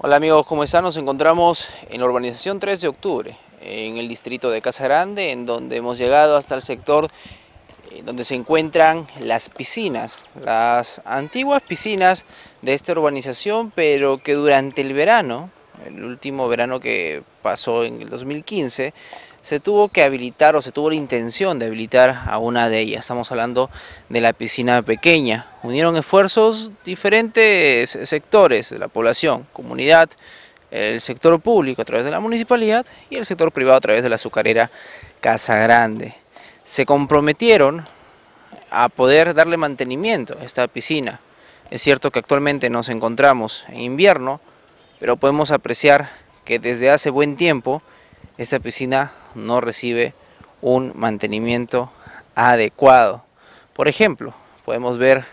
Hola amigos, ¿cómo están? Nos encontramos en la urbanización 3 de octubre, en el distrito de Casa Grande, en donde hemos llegado hasta el sector eh, donde se encuentran las piscinas, las antiguas piscinas de esta urbanización, pero que durante el verano, el último verano que pasó en el 2015, se tuvo que habilitar o se tuvo la intención de habilitar a una de ellas. Estamos hablando de la piscina pequeña. Unieron esfuerzos diferentes sectores de la población, comunidad, el sector público a través de la municipalidad y el sector privado a través de la azucarera Casa Grande. Se comprometieron a poder darle mantenimiento a esta piscina. Es cierto que actualmente nos encontramos en invierno, pero podemos apreciar que desde hace buen tiempo esta piscina no recibe un mantenimiento adecuado. Por ejemplo, podemos ver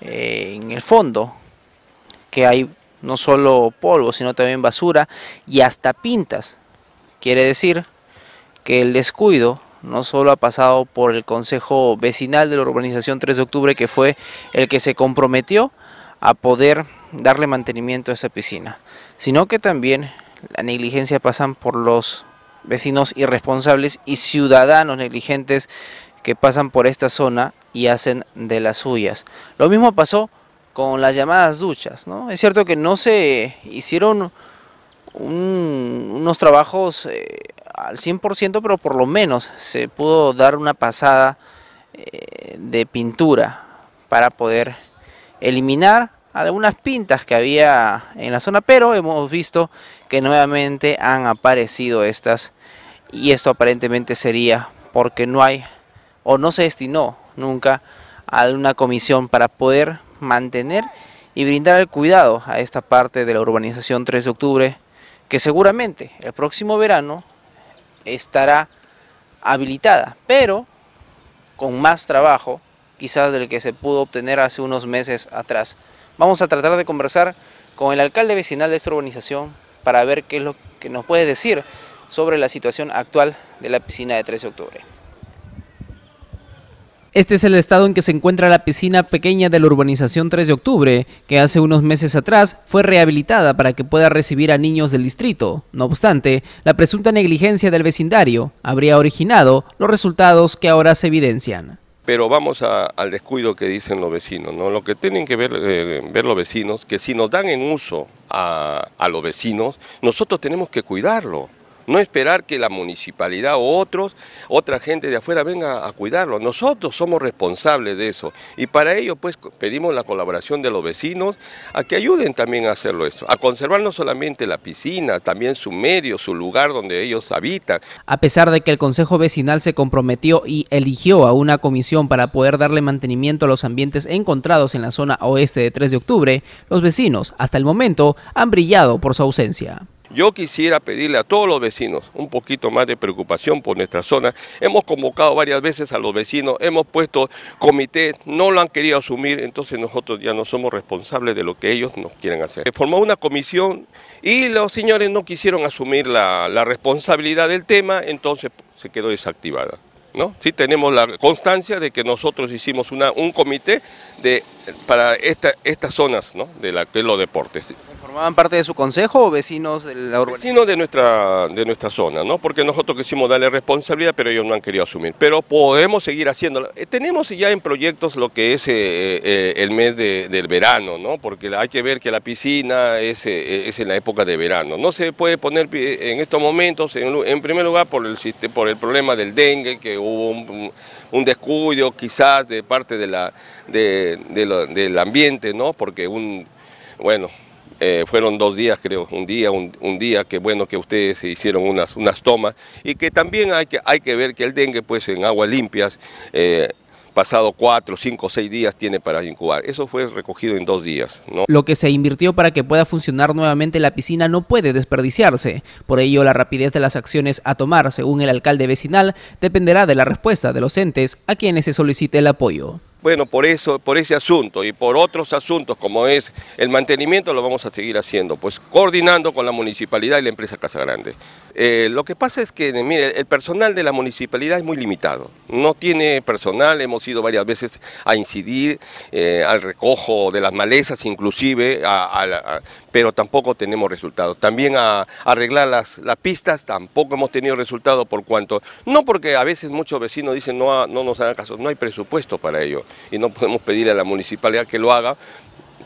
eh, en el fondo que hay no solo polvo, sino también basura y hasta pintas. Quiere decir que el descuido no solo ha pasado por el Consejo Vecinal de la Urbanización 3 de Octubre, que fue el que se comprometió a poder darle mantenimiento a esta piscina, sino que también la negligencia pasan por los vecinos irresponsables y ciudadanos negligentes que pasan por esta zona y hacen de las suyas. Lo mismo pasó con las llamadas duchas, ¿no? Es cierto que no se hicieron unos trabajos eh, al 100%, pero por lo menos se pudo dar una pasada eh, de pintura para poder eliminar algunas pintas que había en la zona, pero hemos visto que nuevamente han aparecido estas y esto aparentemente sería porque no hay o no se destinó nunca a una comisión para poder mantener y brindar el cuidado a esta parte de la urbanización 3 de octubre que seguramente el próximo verano estará habilitada, pero con más trabajo quizás del que se pudo obtener hace unos meses atrás. Vamos a tratar de conversar con el alcalde vecinal de esta urbanización para ver qué es lo que nos puede decir sobre la situación actual de la piscina de 13 de octubre. Este es el estado en que se encuentra la piscina pequeña de la urbanización 3 de octubre, que hace unos meses atrás fue rehabilitada para que pueda recibir a niños del distrito. No obstante, la presunta negligencia del vecindario habría originado los resultados que ahora se evidencian pero vamos al descuido que dicen los vecinos. ¿no? Lo que tienen que ver, eh, ver los vecinos, que si nos dan en uso a, a los vecinos, nosotros tenemos que cuidarlo. No esperar que la municipalidad o otros, otra gente de afuera venga a cuidarlo. Nosotros somos responsables de eso. Y para ello, pues, pedimos la colaboración de los vecinos a que ayuden también a hacerlo esto. A conservar no solamente la piscina, también su medio, su lugar donde ellos habitan. A pesar de que el Consejo Vecinal se comprometió y eligió a una comisión para poder darle mantenimiento a los ambientes encontrados en la zona oeste de 3 de octubre, los vecinos, hasta el momento, han brillado por su ausencia. Yo quisiera pedirle a todos los vecinos un poquito más de preocupación por nuestra zona. Hemos convocado varias veces a los vecinos, hemos puesto comités, no lo han querido asumir, entonces nosotros ya no somos responsables de lo que ellos nos quieren hacer. Se formó una comisión y los señores no quisieron asumir la, la responsabilidad del tema, entonces se quedó desactivada. ¿no? Sí tenemos la constancia de que nosotros hicimos una, un comité de, para esta, estas zonas, De la los deportes. ¿Formaban parte de su consejo o vecinos de la urbanización? Vecinos de nuestra, de nuestra zona, ¿no? Porque nosotros quisimos darle responsabilidad, pero ellos no han querido asumir. Pero podemos seguir haciéndolo. Eh, tenemos ya en proyectos lo que es eh, eh, el mes del verano, ¿no? Porque hay que ver que la piscina es, en la época de verano. No se puede poner en estos momentos, en, primer lugar, por el, por el problema del dengue, que hubo un, descuido quizás de parte de la, del ambiente, ¿no? Porque un, bueno, eh, fueron dos días creo, un día, un, día que bueno que ustedes hicieron unas, unas tomas y que también hay que, hay que ver que el dengue pues en aguas limpias eh, pasado cuatro, cinco, seis días tiene para incubar. Eso fue recogido en dos días. Lo que se invirtió para que pueda funcionar nuevamente la piscina no puede desperdiciarse. Por ello, la rapidez de las acciones a tomar, según el alcalde vecinal, dependerá de la respuesta de los entes a quienes se solicite el apoyo. Bueno, por eso, por ese asunto y por otros asuntos como es el mantenimiento lo vamos a seguir haciendo, pues coordinando con la municipalidad y la empresa Casa Grande. Eh, lo que pasa es que, el personal de la municipalidad es muy limitado, no tiene personal, hemos ido varias veces a incidir eh, al recojo de las malezas, inclusive a, pero tampoco tenemos resultados. También a arreglar las, pistas, tampoco hemos tenido resultados por cuanto, no porque a veces muchos vecinos dicen no, no nos hagan caso, no hay presupuesto para ello y no podemos pedir a la municipalidad que lo haga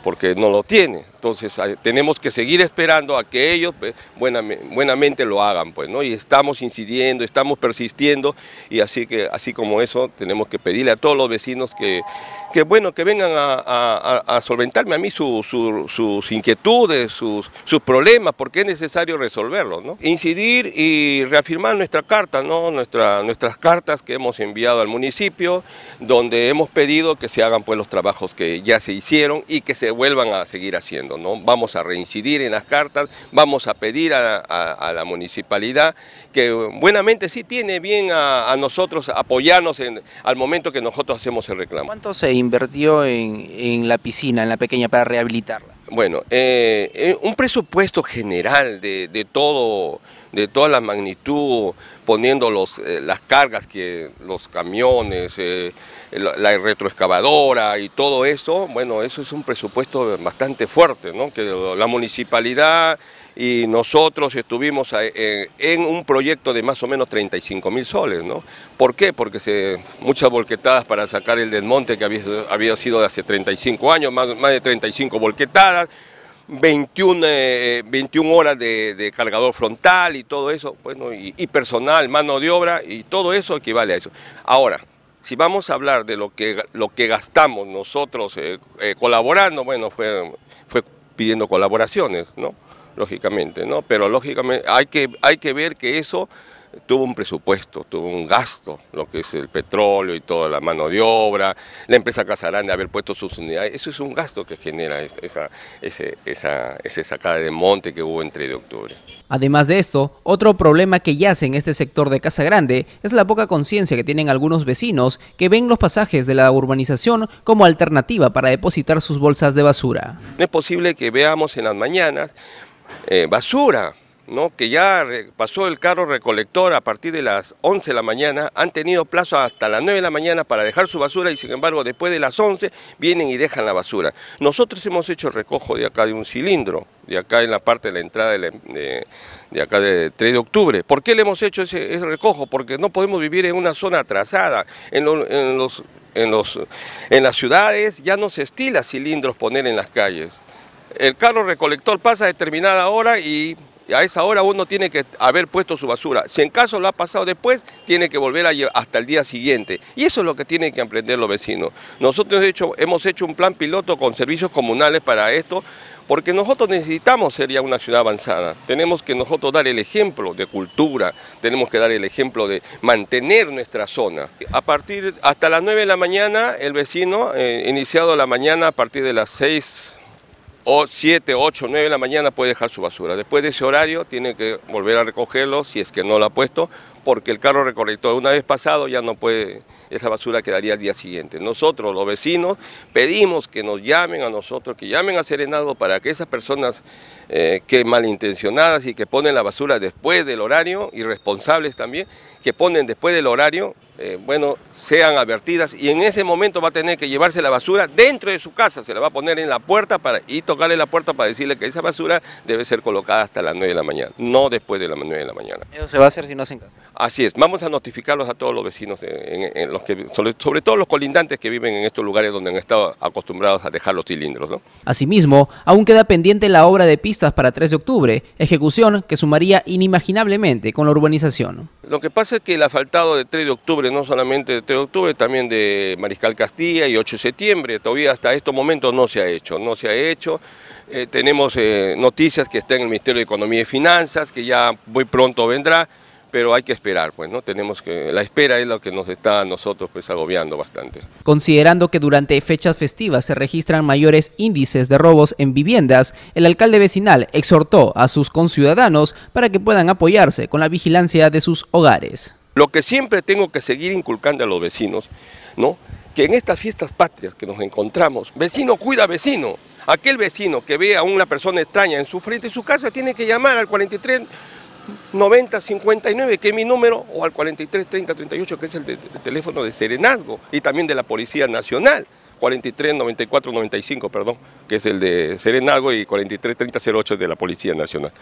porque no lo tiene. Entonces eh, tenemos que seguir esperando a que ellos pues, buenamente, lo hagan, pues, ¿no? Y estamos incidiendo, estamos persistiendo y así que así como eso tenemos que pedirle a todos los vecinos que, que bueno, que vengan a, solventarme a mí sus inquietudes, sus, sus, problemas, porque es necesario resolverlos, ¿no? Incidir y reafirmar nuestra carta, ¿no? Nuestra, nuestras cartas que hemos enviado al municipio, donde hemos pedido que se hagan pues los trabajos que ya se hicieron y que se vuelvan a seguir haciendo. ¿no? Vamos a reincidir en las cartas, vamos a pedir a, la municipalidad que buenamente sí tiene bien a, nosotros apoyarnos al momento que nosotros hacemos el reclamo. ¿Cuánto se invirtió en la piscina, en la pequeña, para rehabilitarla? Bueno, eh, eh, un presupuesto general de, de, todo, de toda la magnitud, poniendo los, eh, las cargas que los camiones, la, la, retroexcavadora y todo eso, bueno, eso es un presupuesto bastante fuerte, ¿no? Que la municipalidad y nosotros estuvimos eh, en un proyecto de más o menos 35 mil soles, ¿no? ¿Por qué? Porque se, muchas volquetadas para sacar el desmonte que había, había sido de hace 35 años, más, más de 35 volquetadas, 21, 21 eh, eh, horas de, cargador frontal y todo eso, bueno, y, personal, mano de obra y todo eso equivale a eso. Ahora, si vamos a hablar de lo que, lo que gastamos nosotros colaborando, bueno, fue, fue pidiendo colaboraciones, ¿no? lógicamente, ¿no? Pero lógicamente hay que, hay que ver que eso tuvo un presupuesto, tuvo un gasto, lo que es el petróleo y toda la mano de obra, la empresa Casarán de haber puesto sus unidades, eso es un gasto que genera esa, ese, esa, sacada de monte que hubo entre de octubre. Además de esto, otro problema que yace en este sector de Casa Grande es la poca conciencia que tienen algunos vecinos que ven los pasajes de la urbanización como alternativa para depositar sus bolsas de basura. No es posible que veamos en las mañanas eh, basura, ¿no? que ya pasó el carro recolector a partir de las 11 de la mañana, han tenido plazo hasta las 9 de la mañana para dejar su basura y sin embargo después de las 11 vienen y dejan la basura. Nosotros hemos hecho recojo de acá de un cilindro, de acá en la parte de la entrada de, de, acá de 3 de octubre. ¿Por qué le hemos hecho ese, recojo? Porque no podemos vivir en una zona atrasada, los, los, en las ciudades ya no se estila cilindros poner en las calles el carro recolector pasa a determinada hora y a esa hora uno tiene que haber puesto su basura. Si en caso lo ha pasado después, tiene que volver hasta el día siguiente. Y eso es lo que tienen que aprender los vecinos. Nosotros de hecho, hemos hecho un plan piloto con servicios comunales para esto, porque nosotros necesitamos ser ya una ciudad avanzada. Tenemos que nosotros dar el ejemplo de cultura, tenemos que dar el ejemplo de mantener nuestra zona. A partir, hasta las 9 de la mañana, el vecino, eh, iniciado la mañana a partir de las 6 o 7, 8, 9 de la mañana puede dejar su basura. Después de ese horario tiene que volver a recogerlo si es que no lo ha puesto, porque el carro recolector una vez pasado ya no puede, esa basura quedaría al día siguiente. Nosotros, los vecinos, pedimos que nos llamen a nosotros, que llamen a Serenado para que esas personas eh, que malintencionadas y que ponen la basura después del horario, irresponsables también, que ponen después del horario, eh, bueno, sean advertidas y en ese momento va a tener que llevarse la basura dentro de su casa, se la va a poner en la puerta para, y tocarle la puerta para decirle que esa basura debe ser colocada hasta las 9 de la mañana, no después de las 9 de la mañana. Eso se va a hacer si no hacen caso. Así es, vamos a notificarlos a todos los vecinos, eh, en, los que, sobre, todo los colindantes que viven en estos lugares donde han estado acostumbrados a dejar los cilindros. ¿no? Asimismo, aún queda pendiente la obra de pistas para 3 de octubre, ejecución que sumaría inimaginablemente con la urbanización. Lo que pasa es que el asfaltado de 3 de octubre, no solamente de 3 de octubre, también de Mariscal Castilla y 8 de septiembre, todavía hasta estos momentos no se ha hecho, no se ha hecho. Eh, tenemos eh, noticias que está en el Ministerio de Economía y Finanzas, que ya muy pronto vendrá pero hay que esperar, pues, ¿no? Tenemos que, la espera es lo que nos está a nosotros, pues, agobiando bastante. Considerando que durante fechas festivas se registran mayores índices de robos en viviendas, el alcalde vecinal exhortó a sus conciudadanos para que puedan apoyarse con la vigilancia de sus hogares. Lo que siempre tengo que seguir inculcando a los vecinos, ¿no? Que en estas fiestas patrias que nos encontramos, vecino cuida vecino. Aquel vecino que ve a una persona extraña en su frente y su casa tiene que llamar al 43 9059, que es mi número, o al 433038, que es el, de, teléfono de Serenazgo y también de la Policía Nacional. 439495, perdón, que es el de Serenazgo y 433008 de la Policía Nacional.